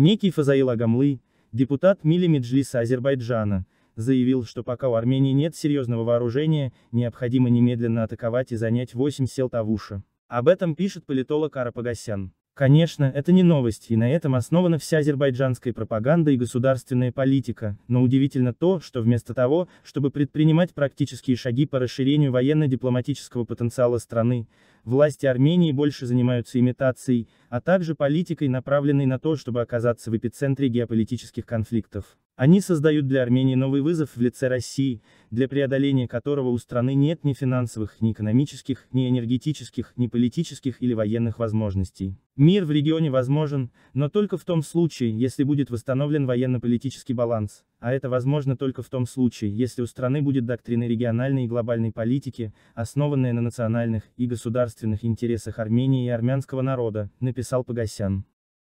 Некий Фазаил Агамлы, депутат Мили Меджлиса Азербайджана, заявил, что пока у Армении нет серьезного вооружения, необходимо немедленно атаковать и занять 8 сел Тавуша. Об этом пишет политолог Ара Пагасян. Конечно, это не новость, и на этом основана вся азербайджанская пропаганда и государственная политика, но удивительно то, что вместо того, чтобы предпринимать практические шаги по расширению военно-дипломатического потенциала страны, власти Армении больше занимаются имитацией, а также политикой, направленной на то, чтобы оказаться в эпицентре геополитических конфликтов. Они создают для Армении новый вызов в лице России, для преодоления которого у страны нет ни финансовых, ни экономических, ни энергетических, ни политических или военных возможностей. Мир в регионе возможен, но только в том случае, если будет восстановлен военно-политический баланс, а это возможно только в том случае, если у страны будет доктрина региональной и глобальной политики, основанная на национальных и государственных интересах Армении и армянского народа, написал Погосян.